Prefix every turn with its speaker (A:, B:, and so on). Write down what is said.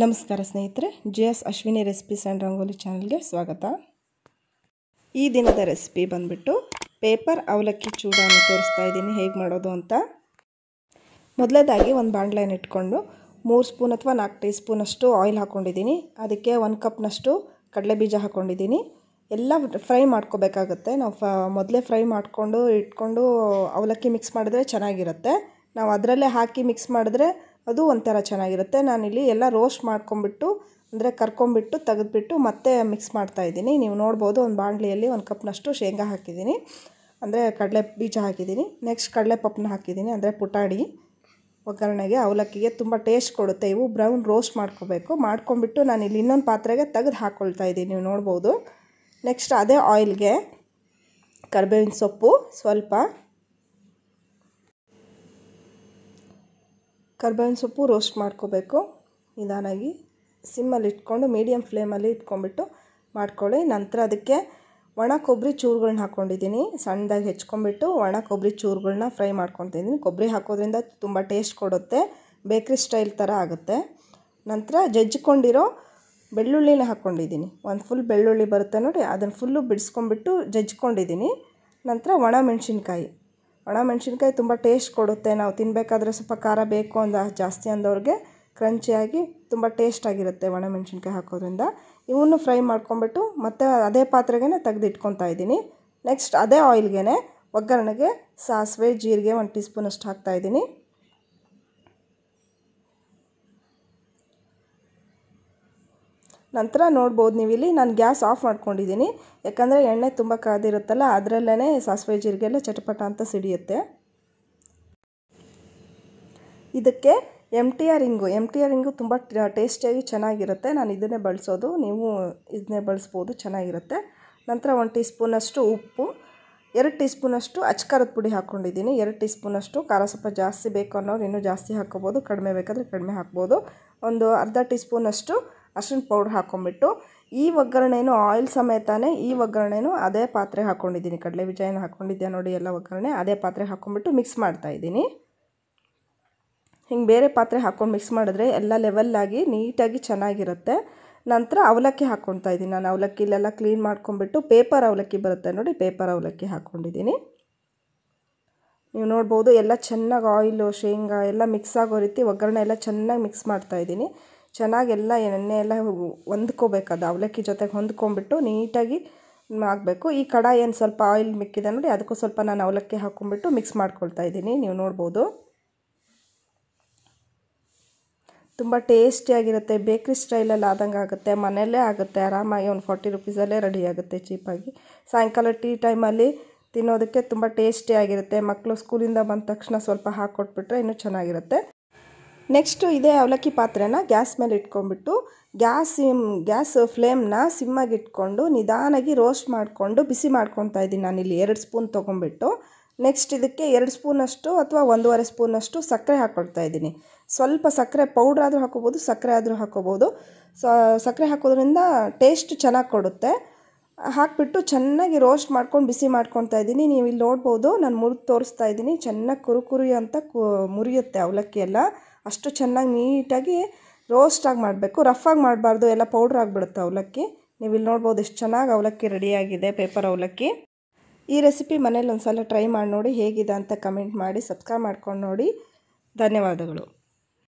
A: ನಮಸ್ಕಾರ ಸ್ನೇಹಿತರೆ J S Ashwini recipes and rangoli ಚಾನಲ್ಗೆ ಸ್ವಾಗತ ಈ ದಿನದ ರೆಸಿಪಿ ಬಂದುಬಿಟ್ಟು ಪೇಪರ್ ಅವಲಕ್ಕಿ ಚೂಡಾನ ತೋರಿಸ್ತಾ ಇದ್ದೀನಿ ಹೇಗೆ ಮಾಡೋದು ಅಂತ ಮೊದಲದಾಗಿ ಒಂದು ಬಾಣಲೆಯನ್ನು ಇಟ್ಕೊಂಡು ಮೂರು ಸ್ಪೂನ್ ಅಥವಾ ನಾಲ್ಕು ಟೀ ಸ್ಪೂನಷ್ಟು ಆಯಿಲ್ ಹಾಕ್ಕೊಂಡಿದ್ದೀನಿ ಅದಕ್ಕೆ ಒಂದು ಕಪ್ನಷ್ಟು ಕಡಲೆ ಬೀಜ ಹಾಕ್ಕೊಂಡಿದ್ದೀನಿ ಎಲ್ಲ ಫ್ರೈ ಮಾಡ್ಕೋಬೇಕಾಗತ್ತೆ ನಾವು ಫ ಮೊದಲೇ ಫ್ರೈ ಮಾಡಿಕೊಂಡು ಇಟ್ಕೊಂಡು ಅವಲಕ್ಕಿ ಮಿಕ್ಸ್ ಮಾಡಿದ್ರೆ ಚೆನ್ನಾಗಿರುತ್ತೆ ನಾವು ಅದರಲ್ಲೇ ಹಾಕಿ ಮಿಕ್ಸ್ ಮಾಡಿದ್ರೆ ಅದು ಒಂಥರ ಚೆನ್ನಾಗಿರುತ್ತೆ ನಾನಿಲ್ಲಿ ಎಲ್ಲ ರೋಸ್ಟ್ ಮಾಡ್ಕೊಂಬಿಟ್ಟು ಅಂದರೆ ಕರ್ಕೊಂಬಿಟ್ಟು ತೆಗೆದ್ಬಿಟ್ಟು ಮತ್ತೆ ಮಿಕ್ಸ್ ಮಾಡ್ತಾಯಿದ್ದೀನಿ ನೀವು ನೋಡ್ಬೋದು ಒಂದು ಬಾಣಲಿಯಲ್ಲಿ ಒಂದು ಕಪ್ನಷ್ಟು ಶೇಂಗಾ ಹಾಕಿದ್ದೀನಿ ಅಂದರೆ ಕಡಲೆ ಬೀಜ ಹಾಕಿದ್ದೀನಿ ನೆಕ್ಸ್ಟ್ ಕಡಲೆ ಪಪ್ಪನ ಹಾಕಿದ್ದೀನಿ ಅಂದರೆ ಪುಟಾಣಿ ಒಗ್ಗರಣೆಗೆ ಅವಲಕ್ಕಿಗೆ ತುಂಬ ಟೇಸ್ಟ್ ಕೊಡುತ್ತೆ ಇವು ಬ್ರೌನ್ ರೋಸ್ಟ್ ಮಾಡ್ಕೋಬೇಕು ಮಾಡ್ಕೊಂಬಿಟ್ಟು ನಾನು ಇಲ್ಲಿ ಇನ್ನೊಂದು ಪಾತ್ರೆಗೆ ತೆಗೆದು ಹಾಕ್ಕೊಳ್ತಾ ಇದ್ದೀನಿ ನೀವು ನೋಡ್ಬೋದು ನೆಕ್ಸ್ಟ್ ಅದೇ ಆಯಿಲ್ಗೆ ಕರ್ಬೇವಿನ ಸೊಪ್ಪು ಸ್ವಲ್ಪ ಕರ್ಬೇವಿನ ಸೊಪ್ಪು ರೋಸ್ಟ್ ಮಾಡ್ಕೋಬೇಕು ನಿಧಾನಾಗಿ ಸಿಮ್ಮಲ್ಲಿ ಇಟ್ಕೊಂಡು ಮೀಡಿಯಮ್ ಫ್ಲೇಮಲ್ಲಿ ಇಟ್ಕೊಂಡ್ಬಿಟ್ಟು ಮಾಡ್ಕೊಳ್ಳಿ ನಂತರ ಅದಕ್ಕೆ ಒಣ ಕೊಬ್ಬರಿ ಚೂರುಗಳನ್ನ ಹಾಕ್ಕೊಂಡಿದ್ದೀನಿ ಸಣ್ಣದಾಗಿ ಹೆಚ್ಕೊಂಬಿಟ್ಟು ಒಣ ಕೊಬ್ಬರಿ ಚೂರುಗಳನ್ನ ಫ್ರೈ ಮಾಡ್ಕೊತಿದ್ದೀನಿ ಕೊಬ್ಬರಿ ಹಾಕೋದ್ರಿಂದ ತುಂಬ ಟೇಸ್ಟ್ ಕೊಡುತ್ತೆ ಬೇಕ್ರಿ ಸ್ಟೈಲ್ ಥರ ಆಗುತ್ತೆ ನಂತರ ಜಜ್ಜಿಕೊಂಡಿರೋ ಬೆಳ್ಳುಳ್ಳಿನ ಹಾಕ್ಕೊಂಡಿದ್ದೀನಿ ಒಂದು ಫುಲ್ ಬೆಳ್ಳುಳ್ಳಿ ಬರುತ್ತೆ ನೋಡಿ ಅದನ್ನು ಫುಲ್ಲು ಬಿಡಿಸ್ಕೊಂಡ್ಬಿಟ್ಟು ಜಜ್ಜಿಕೊಂಡಿದ್ದೀನಿ ನಂತರ ಒಣ ಮೆಣಸಿನ್ಕಾಯಿ ಒಣಮೆಣಸಿನ್ಕಾಯಿ ತುಂಬ ಟೇಸ್ಟ್ ಕೊಡುತ್ತೆ ನಾವು ತಿನ್ನಬೇಕಾದ್ರೆ ಸ್ವಲ್ಪ ಖಾರ ಬೇಕು ಅಂದ ಜಾಸ್ತಿ ಅಂದವ್ರಿಗೆ ಕ್ರಂಚಿಯಾಗಿ ತುಂಬ ಟೇಸ್ಟಾಗಿರುತ್ತೆ ಒಣಮೆಣಸಿನ್ಕಾಯಿ ಹಾಕೋದ್ರಿಂದ ಇವನ್ನು ಫ್ರೈ ಮಾಡ್ಕೊಂಬಿಟ್ಟು ಮತ್ತೆ ಅದೇ ಪಾತ್ರೆಗೆ ತೆಗೆದಿಟ್ಕೊತಾ ಇದ್ದೀನಿ ನೆಕ್ಸ್ಟ್ ಅದೇ ಆಯಿಲ್ಗೆ ಒಗ್ಗರಣೆಗೆ ಸಾಸಿವೆ ಜೀರಿಗೆ ಒಂದು ಟೀ ಸ್ಪೂನ್ ಅಷ್ಟು ಹಾಕ್ತಾಯಿದ್ದೀನಿ ನಂತರ ನೋಡ್ಬೋದು ನೀವು ಇಲ್ಲಿ ನಾನು ಗ್ಯಾಸ್ ಆಫ್ ಮಾಡ್ಕೊಂಡಿದ್ದೀನಿ ಯಾಕಂದರೆ ಎಣ್ಣೆ ತುಂಬ ಕಾದಿರುತ್ತಲ್ಲ ಅದರಲ್ಲೇ ಸಾಸಿವೆ ಜೀರಿಗೆಲ್ಲ ಚಟಪಟ ಅಂತ ಸಿಡಿಯುತ್ತೆ ಇದಕ್ಕೆ M T R ring M T R ring ತುಂಬ ಟೇಸ್ಟಿಯಾಗಿ ಚೆನ್ನಾಗಿರುತ್ತೆ ನಾನು ಇದನ್ನೇ ಬಳಸೋದು ನೀವು ಇದನ್ನೇ ಬಳಸ್ಬೋದು ಚೆನ್ನಾಗಿರುತ್ತೆ ನಂತರ ಒಂದು ಟೀ ಸ್ಪೂನಷ್ಟು ಉಪ್ಪು ಎರಡು ಟೀ ಸ್ಪೂನಷ್ಟು ಅಚ್ಕಾರದ ಪುಡಿ ಹಾಕ್ಕೊಂಡಿದ್ದೀನಿ ಎರಡು ಟೀ ಸ್ಪೂನಷ್ಟು ಖಾರ ಸ್ವಲ್ಪ ಜಾಸ್ತಿ ಬೇಕು ಅನ್ನೋರು ಇನ್ನೂ ಜಾಸ್ತಿ ಹಾಕ್ಕೋಬೋದು ಕಡಿಮೆ ಬೇಕಾದರೆ ಕಡಿಮೆ ಹಾಕ್ಬೋದು ಒಂದು ಅರ್ಧ ಟೀ ಸ್ಪೂನಷ್ಟು ಅರ್ಶಿನ ಪೌಡ್ರ್ ಹಾಕೊಂಡ್ಬಿಟ್ಟು ಈ ಒಗ್ಗರಣೆನೂ ಆಯಿಲ್ ಸಮೇತಾನೆ ಈ ಒಗ್ಗರಣೆನೂ ಅದೇ ಪಾತ್ರೆ ಹಾಕ್ಕೊಂಡಿದ್ದೀನಿ ಕಡಲೆ ವಿಜಯನ ಹಾಕ್ಕೊಂಡಿದ್ದೆ ನೋಡಿ ಎಲ್ಲ ಒಗ್ಗರಣೆ ಅದೇ ಪಾತ್ರೆ ಹಾಕ್ಕೊಂಡ್ಬಿಟ್ಟು ಮಿಕ್ಸ್ ಮಾಡ್ತಾ ಇದ್ದೀನಿ ಹಿಂಗೆ ಬೇರೆ ಪಾತ್ರೆ ಹಾಕ್ಕೊಂಡು ಮಿಕ್ಸ್ ಮಾಡಿದ್ರೆ ಎಲ್ಲ ಲೆವೆಲ್ಲಾಗಿ ನೀಟಾಗಿ ಚೆನ್ನಾಗಿರುತ್ತೆ ನಂತರ ಅವಲಕ್ಕಿ ಹಾಕ್ಕೊತಾ ಇದ್ದೀನಿ ನಾನು ಅವಲಕ್ಕಿ ಇಲ್ಲೆಲ್ಲ ಕ್ಲೀನ್ ಮಾಡ್ಕೊಂಬಿಟ್ಟು ಪೇಪರ್ ಅವಲಕ್ಕಿ ಬರುತ್ತೆ ನೋಡಿ ಪೇಪರ್ ಅವಲಕ್ಕಿ ಹಾಕ್ಕೊಂಡಿದ್ದೀನಿ ನೀವು ನೋಡ್ಬೋದು ಎಲ್ಲ ಚೆನ್ನಾಗಿ ಆಯಿಲು ಶೇಂಗಾ ಎಲ್ಲ ಮಿಕ್ಸ್ ಆಗೋ ರೀತಿ ಒಗ್ಗರಣೆ ಎಲ್ಲ ಚೆನ್ನಾಗಿ ಮಿಕ್ಸ್ ಮಾಡ್ತಾಯಿದ್ದೀನಿ ಚೆನ್ನಾಗೆಲ್ಲ ಎಣ್ಣೆ ಎಲ್ಲ ಹೊಂದ್ಕೋಬೇಕು ಅದು ಅವಲಕ್ಕಿ ಜೊತೆಗೆ ಹೊಂದ್ಕೊಂಡ್ಬಿಟ್ಟು ನೀಟಾಗಿ ಆಗಬೇಕು ಈ ಕಡಾಯಿ ಏನು ಸ್ವಲ್ಪ ಆಯಿಲ್ ಮಿಕ್ಕಿದೆ ನೋಡಿ ಅದಕ್ಕೂ ಸ್ವಲ್ಪ ನಾನು ಅವಲಕ್ಕಿ ಹಾಕ್ಕೊಂಬಿಟ್ಟು ಮಿಕ್ಸ್ ಮಾಡ್ಕೊಳ್ತಾ ಇದ್ದೀನಿ ನೀವು ನೋಡ್ಬೋದು ತುಂಬ ಟೇಸ್ಟಿಯಾಗಿರುತ್ತೆ ಬೇಕ್ರಿ ಸ್ಟೈಲಲ್ಲಿ ಆದಂಗೆ ಆಗುತ್ತೆ ಮನೆಯಲ್ಲೇ ಆಗುತ್ತೆ ಆರಾಮಾಗಿ ಒಂದು ಫಾರ್ಟಿ ರುಪೀಸಲ್ಲೇ ರೆಡಿ ಆಗುತ್ತೆ ಚೀಪಾಗಿ ಸಾಯಂಕಾಲ ಟೀ ಟೈಮಲ್ಲಿ ತಿನ್ನೋದಕ್ಕೆ ತುಂಬ ಟೇಸ್ಟಿಯಾಗಿರುತ್ತೆ ಮಕ್ಕಳು ಸ್ಕೂಲಿಂದ ಬಂದ ತಕ್ಷಣ ಸ್ವಲ್ಪ ಹಾಕ್ಕೊಟ್ಬಿಟ್ರೆ ಇನ್ನೂ ಚೆನ್ನಾಗಿರುತ್ತೆ ನೆಕ್ಸ್ಟು ಇದೇ ಅವಲಕ್ಕಿ ಪಾತ್ರೆನ ಗ್ಯಾಸ್ ಮೇಲೆ ಇಟ್ಕೊಂಡ್ಬಿಟ್ಟು ಗ್ಯಾಸ್ ಸಿಮ್ ಗ್ಯಾಸ್ ಫ್ಲೇಮ್ನ ಸಿಮ್ಮಾಗಿಟ್ಕೊಂಡು ಇಟ್ಕೊಂಡು ನಿಧಾನಾಗಿ ರೋಸ್ಟ್ ಮಾಡಿಕೊಂಡು ಬಿಸಿ ಮಾಡ್ಕೊತಾ ಇದ್ದೀನಿ ನಾನಿಲ್ಲಿ ಎರಡು ಸ್ಪೂನ್ ತೊಗೊಂಬಿಟ್ಟು ನೆಕ್ಸ್ಟ್ ಇದಕ್ಕೆ ಎರಡು ಸ್ಪೂನಷ್ಟು ಅಥವಾ ಒಂದೂವರೆ ಸ್ಪೂನಷ್ಟು ಸಕ್ಕರೆ ಹಾಕ್ಕೊಳ್ತಾ ಇದ್ದೀನಿ ಸ್ವಲ್ಪ ಸಕ್ಕರೆ ಪೌಡ್ರ್ ಆದರೂ ಹಾಕೋಬೋದು ಸಕ್ಕರೆ ಆದರೂ ಹಾಕೋಬೋದು ಸಕ್ಕರೆ ಹಾಕೋದ್ರಿಂದ ಟೇಸ್ಟ್ ಚೆನ್ನಾಗಿ ಕೊಡುತ್ತೆ ಹಾಕಿಬಿಟ್ಟು ಚೆನ್ನಾಗಿ ರೋಸ್ಟ್ ಮಾಡ್ಕೊಂಡು ಬಿಸಿ ಮಾಡ್ಕೊತಾ ಇದ್ದೀನಿ ನೀವು ಇಲ್ಲಿ ನೋಡ್ಬೋದು ನಾನು ಮುರಿದು ತೋರಿಸ್ತಾ ಇದ್ದೀನಿ ಚೆನ್ನಾಗಿ ಕುರುಕುರಿ ಅಂತ ಕು ಮುರಿಯುತ್ತೆ ಅವಲಕ್ಕಿ ಎಲ್ಲ ಅಷ್ಟು ಚೆನ್ನಾಗಿ ನೀಟಾಗಿ ರೋಸ್ಟಾಗಿ ಮಾಡಬೇಕು ರಫಾಗಿ ಮಾಡಬಾರ್ದು ಎಲ್ಲ ಪೌಡ್ರ್ ಆಗಿಬಿಡುತ್ತೆ ಅವಲಕ್ಕಿ ನೀವು ಇಲ್ಲಿ ನೋಡ್ಬೋದು ಎಷ್ಟು ಚೆನ್ನಾಗಿ ಅವಲಕ್ಕಿ ರೆಡಿಯಾಗಿದೆ ಪೇಪರ್ ಅವಲಕ್ಕಿ ಈ ರೆಸಿಪಿ ಮನೇಲಿ ಒಂದು ಸಲ ಟ್ರೈ ಮಾಡಿ ನೋಡಿ ಹೇಗಿದೆ ಅಂತ ಕಮೆಂಟ್ ಮಾಡಿ ಸಬ್ಸ್ಕ್ರೈಬ್ ಮಾಡ್ಕೊಂಡು ನೋಡಿ ಧನ್ಯವಾದಗಳು